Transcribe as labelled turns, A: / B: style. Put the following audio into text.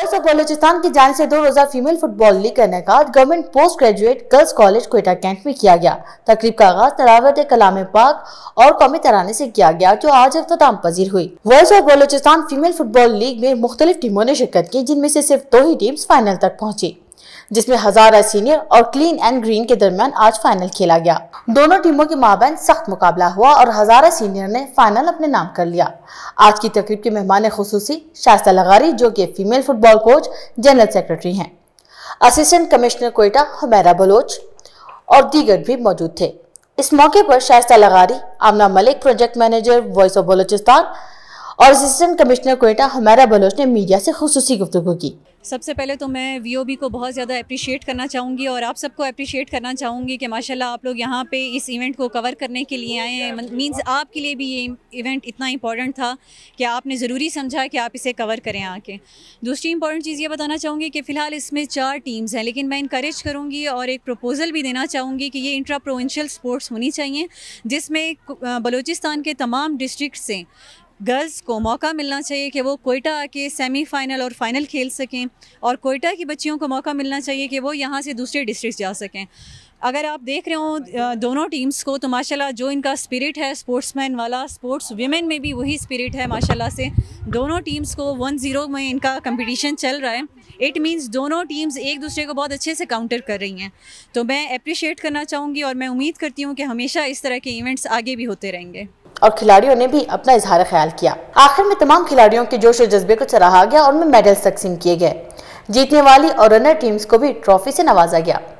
A: girls और बलोचिस्तान की जान से दो रोजा फीमेल फुटबॉल लीग का इनका government post graduate girls college Quetta cantt में किया गया तकरीब का आगाज तरावत कलाम पाक और कौमी तराने से किया गया जो आज अख्ताम पजीर हुई girls of Balochistan female football league में मुख्तलिफ टीमों ने शिरकत की जिनमें से सिर्फ दो ही टीम फाइनल तक पहुँची जिसमें हजारा सीनियर और क्लीन एंड ग्रीन के दरमियान आज फाइनल खेला गया दोनों टीमों के माबेन सख्त मुकाबला हुआ और हजारा सीनियर ने फाइनल अपने नाम कर लिया आज की तकरीब के मेहमान खसूसी शाइस्ता लगारी जो कि female football coach general secretary हैं असिस्टेंट कमिश्नर कोयटा हमेरा बलोच और दीगर भी मौजूद थे इस मौके पर Shaista Lagari Amna Malik project manager voice of Balochistan और असिस्टेंट कमिश्नर कोयटा हमेरा बलोच ने मीडिया से खसूसी गुफ्तु की
B: सबसे पहले तो मैं वी को बहुत ज़्यादा अप्रिशिएट करना चाहूँगी और आप सबको अप्रिशिएट करना चाहूँगी कि माशाल्लाह आप लोग यहाँ पे इस इवेंट को कवर करने के लिए आए हैं मीन्स मतलब आपके लिए भी ये इवेंट इतना इंपॉर्टेंट था कि आपने ज़रूरी समझा कि आप इसे कवर करें आके दूसरी इंपॉर्टेंट चीज़ ये बताना चाहूँगी कि फ़िलहाल इसमें चार टीम्स हैं लेकिन मैं इंकरेज करूँगी और एक प्रपोज़ल भी देना चाहूँगी कि ये इंट्रा प्रोविंशल स्पोर्ट्स होनी चाहिए जिसमें बलोचिस्तान के तमाम डिस्ट्रिक्ट से गर्ल्स को मौका मिलना चाहिए कि वो कोयटा आके सेमीफाइनल और फाइनल खेल सकें और कोयटा की बच्चियों को मौका मिलना चाहिए कि वो यहाँ से दूसरे डिस्ट्रिक्ट जा सकें अगर आप देख रहे हो दोनों टीम्स को तो माशाल्लाह जो इनका स्पिरिट है स्पोर्ट्समैन वाला स्पोर्ट्स वीमेन में भी वही स्पिरिट है माशाल्लाह से दोनों टीम्स को वन ज़ीरो में इनका कंपटीशन चल रहा है इट मींस दोनों टीम्स एक दूसरे को बहुत अच्छे से काउंटर कर रही हैं तो मैं अप्रिशिएट करना चाहूँगी और मैं उम्मीद करती हूँ कि हमेशा इस तरह के इवेंट्स आगे भी होते रहेंगे
A: और खिलाड़ियों ने भी अपना इजहार ख्याल किया आखिर में तमाम खिलाड़ियों के जोश और जज्बे को चराहा गया और उनमें मेडल्स तकसीम किए गए जीतने वाली और रनर टीम्स को भी ट्रॉफी से नवाजा गया